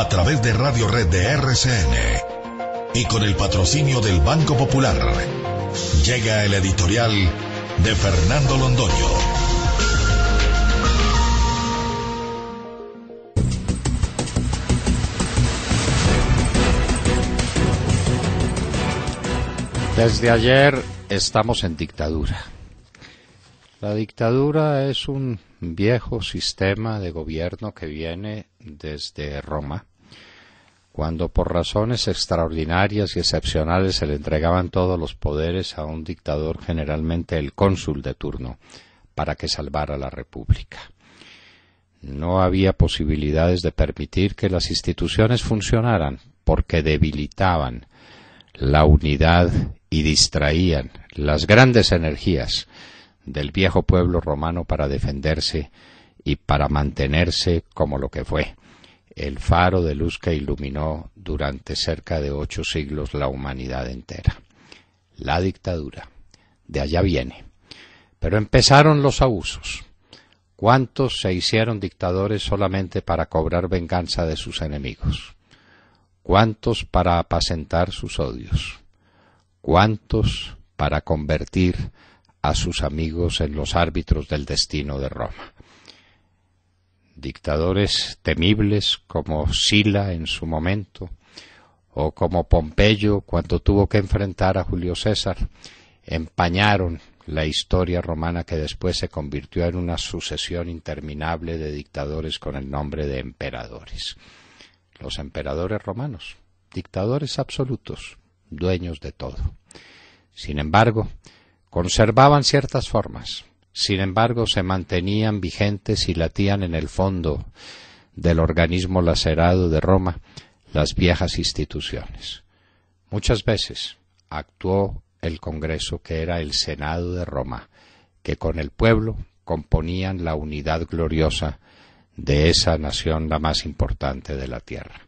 a través de Radio Red de RCN y con el patrocinio del Banco Popular, llega el editorial de Fernando Londoño. Desde ayer estamos en dictadura. La dictadura es un viejo sistema de gobierno que viene desde Roma, cuando por razones extraordinarias y excepcionales se le entregaban todos los poderes a un dictador, generalmente el cónsul de turno, para que salvara la República. No había posibilidades de permitir que las instituciones funcionaran porque debilitaban la unidad y distraían las grandes energías del viejo pueblo romano para defenderse y para mantenerse como lo que fue, el faro de luz que iluminó durante cerca de ocho siglos la humanidad entera. La dictadura. De allá viene. Pero empezaron los abusos. ¿Cuántos se hicieron dictadores solamente para cobrar venganza de sus enemigos? ¿Cuántos para apacentar sus odios? ¿Cuántos para convertir a sus amigos en los árbitros del destino de Roma. Dictadores temibles como Sila en su momento, o como Pompeyo cuando tuvo que enfrentar a Julio César, empañaron la historia romana que después se convirtió en una sucesión interminable de dictadores con el nombre de emperadores. Los emperadores romanos, dictadores absolutos, dueños de todo. Sin embargo, conservaban ciertas formas, sin embargo se mantenían vigentes y latían en el fondo del organismo lacerado de Roma las viejas instituciones. Muchas veces actuó el Congreso, que era el Senado de Roma, que con el pueblo componían la unidad gloriosa de esa nación la más importante de la tierra.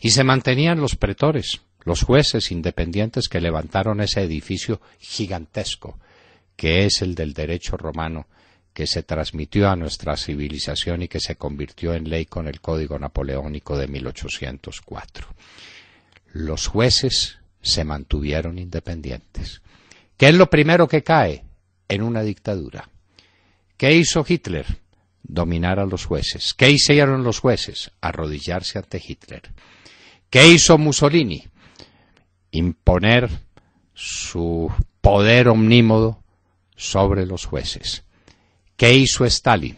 Y se mantenían los pretores, los jueces independientes que levantaron ese edificio gigantesco, que es el del derecho romano, que se transmitió a nuestra civilización y que se convirtió en ley con el Código Napoleónico de 1804. Los jueces se mantuvieron independientes. ¿Qué es lo primero que cae en una dictadura? ¿Qué hizo Hitler? Dominar a los jueces. ¿Qué hicieron los jueces? Arrodillarse ante Hitler. ¿Qué hizo Mussolini? imponer su poder omnímodo sobre los jueces. ¿Qué hizo Stalin?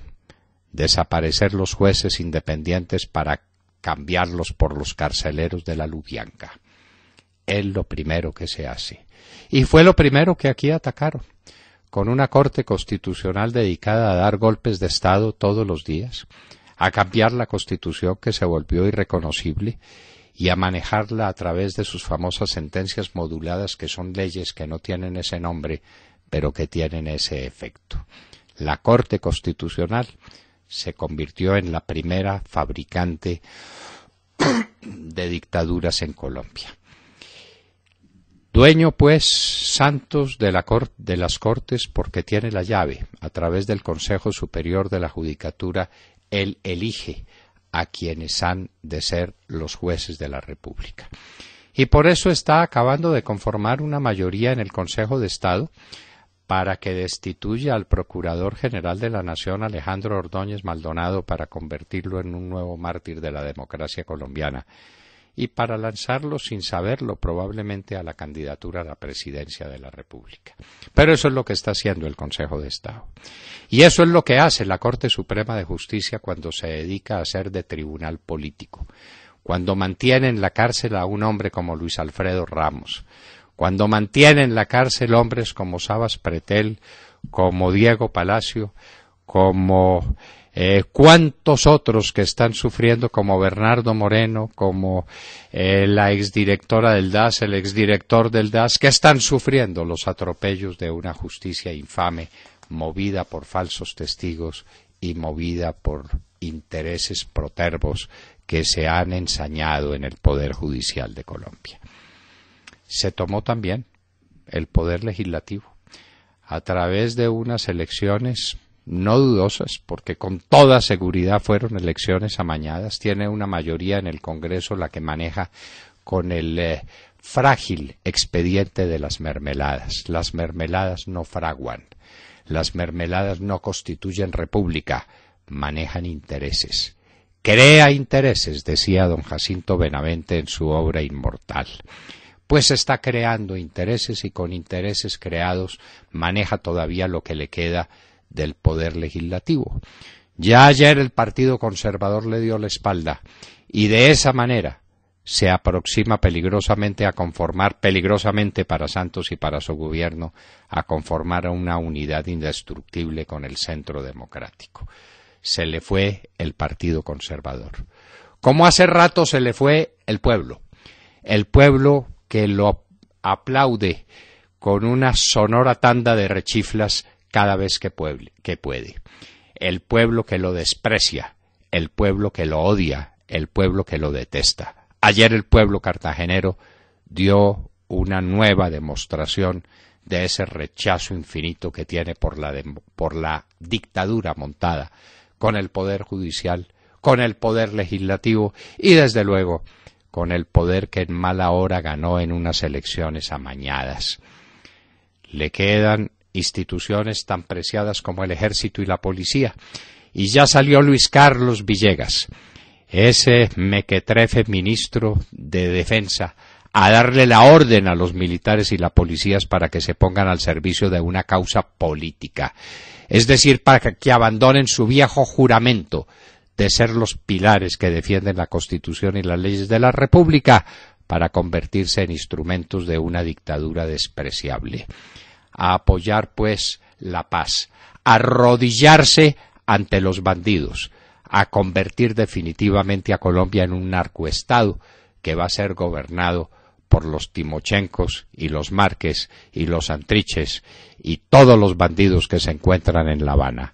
Desaparecer los jueces independientes para cambiarlos por los carceleros de la Lubianca. Es lo primero que se hace. Y fue lo primero que aquí atacaron, con una corte constitucional dedicada a dar golpes de Estado todos los días, a cambiar la constitución que se volvió irreconocible y a manejarla a través de sus famosas sentencias moduladas que son leyes que no tienen ese nombre pero que tienen ese efecto. La Corte Constitucional se convirtió en la primera fabricante de dictaduras en Colombia. Dueño, pues, Santos de, las Cortes porque tiene la llave. A través del Consejo Superior de la Judicatura, él elige a quienes han de ser los jueces de la República. Y por eso está acabando de conformar una mayoría en el Consejo de Estado para que destituya al Procurador General de la Nación Alejandro Ordóñez Maldonado para convertirlo en un nuevo mártir de la democracia colombiana y para lanzarlo sin saberlo probablemente a la candidatura a la presidencia de la República. Pero eso es lo que está haciendo el Consejo de Estado. Y eso es lo que hace la Corte Suprema de Justicia cuando se dedica a ser de tribunal político, cuando mantiene en la cárcel a un hombre como Luis Alfredo Ramos, cuando mantiene en la cárcel hombres como Sabas Pretel, como Diego Palacio, como eh, cuántos otros que están sufriendo, como Bernardo Moreno, como eh, la exdirectora del DAS, el exdirector del DAS, que están sufriendo los atropellos de una justicia infame, movida por falsos testigos y movida por intereses protervos que se han ensañado en el Poder Judicial de Colombia. Se tomó también el Poder Legislativo a través de unas elecciones no dudosas, porque con toda seguridad fueron elecciones amañadas, tiene una mayoría en el Congreso la que maneja con el eh, frágil expediente de las mermeladas. Las mermeladas no fraguan, las mermeladas no constituyen república, manejan intereses. Crea intereses, decía don Jacinto Benavente en su obra inmortal pues está creando intereses y con intereses creados maneja todavía lo que le queda del poder legislativo. Ya ayer el Partido Conservador le dio la espalda y de esa manera se aproxima peligrosamente a conformar, peligrosamente para Santos y para su gobierno, a conformar a una unidad indestructible con el centro democrático. Se le fue el Partido Conservador. Como hace rato se le fue el pueblo. El pueblo que lo aplaude con una sonora tanda de rechiflas cada vez que, puede. El pueblo que lo desprecia, el pueblo que lo odia, el pueblo que lo detesta. Ayer el pueblo cartagenero dio una nueva demostración de ese rechazo infinito que tiene por la, por la dictadura montada, con el poder judicial, con el poder legislativo y, desde luego, con el poder que en mala hora ganó en unas elecciones amañadas. Le quedan instituciones tan preciadas como el ejército y la policía. Y ya salió Luis Carlos Villegas, ese mequetrefe ministro de Defensa, a darle la orden a los militares y las policías para que se pongan al servicio de una causa política. Es decir, para que abandonen su viejo juramento de ser los pilares que defienden la Constitución y las leyes de la República para convertirse en instrumentos de una dictadura despreciable a apoyar pues la paz, a arrodillarse ante los bandidos, a convertir definitivamente a Colombia en un narcoestado que va a ser gobernado por los Timochencos y los marques y los Antriches y todos los bandidos que se encuentran en La Habana.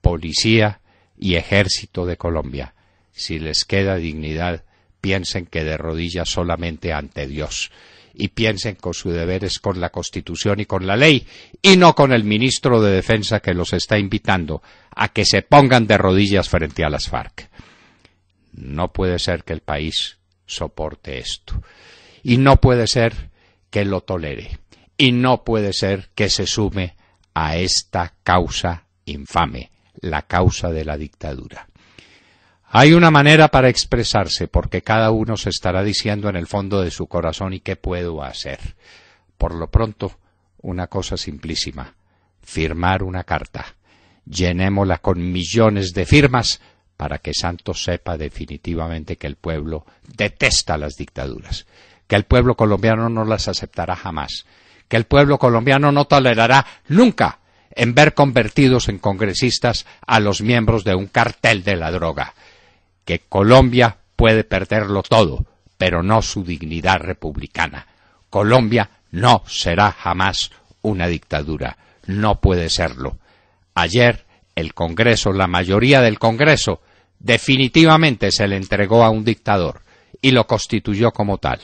Policía y ejército de Colombia. Si les queda dignidad, piensen que de rodillas solamente ante Dios y piensen que su deber es con la Constitución y con la ley y no con el ministro de Defensa que los está invitando a que se pongan de rodillas frente a las FARC. No puede ser que el país soporte esto y no puede ser que lo tolere y no puede ser que se sume a esta causa infame, la causa de la dictadura. Hay una manera para expresarse, porque cada uno se estará diciendo en el fondo de su corazón y qué puedo hacer. Por lo pronto, una cosa simplísima, firmar una carta. Llenémosla con millones de firmas para que Santos sepa definitivamente que el pueblo detesta las dictaduras, que el pueblo colombiano no las aceptará jamás, que el pueblo colombiano no tolerará nunca en ver convertidos en congresistas a los miembros de un cartel de la droga que Colombia puede perderlo todo, pero no su dignidad republicana. Colombia no será jamás una dictadura, no puede serlo. Ayer el Congreso, la mayoría del Congreso, definitivamente se le entregó a un dictador y lo constituyó como tal.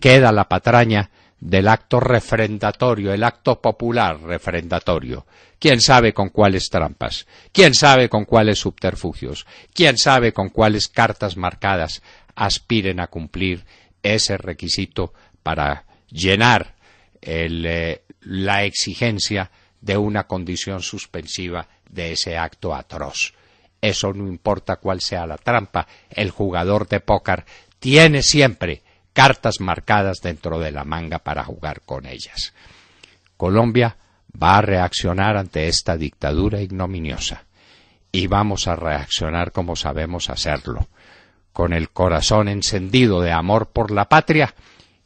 Queda la patraña del acto refrendatorio, el acto popular refrendatorio. ¿Quién sabe con cuáles trampas? ¿Quién sabe con cuáles subterfugios? ¿Quién sabe con cuáles cartas marcadas aspiren a cumplir ese requisito para llenar eh, la exigencia de una condición suspensiva de ese acto atroz? Eso no importa cuál sea la trampa, el jugador de póker tiene siempre cartas marcadas dentro de la manga para jugar con ellas. Colombia va a reaccionar ante esta dictadura ignominiosa y vamos a reaccionar como sabemos hacerlo, con el corazón encendido de amor por la patria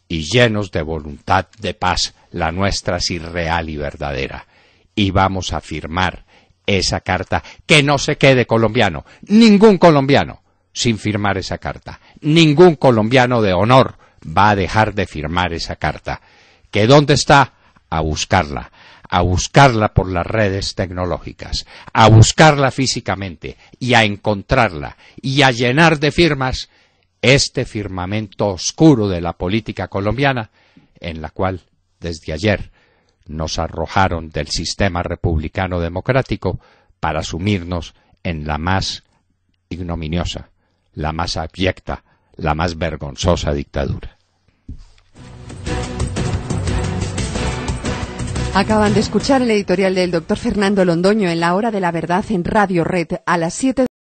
y llenos de voluntad de paz, la nuestra si real y verdadera. Y vamos a firmar esa carta que no se quede colombiano, ningún colombiano, sin firmar esa carta. Ningún colombiano de honor va a dejar de firmar esa carta. ¿Que dónde está? A buscarla a buscarla por las redes tecnológicas, a buscarla físicamente y a encontrarla y a llenar de firmas este firmamento oscuro de la política colombiana en la cual desde ayer nos arrojaron del sistema republicano democrático para sumirnos en la más ignominiosa la más abyecta, la más vergonzosa dictadura. Acaban de escuchar el editorial del doctor Fernando Londoño en la hora de la verdad en Radio Red a las 7.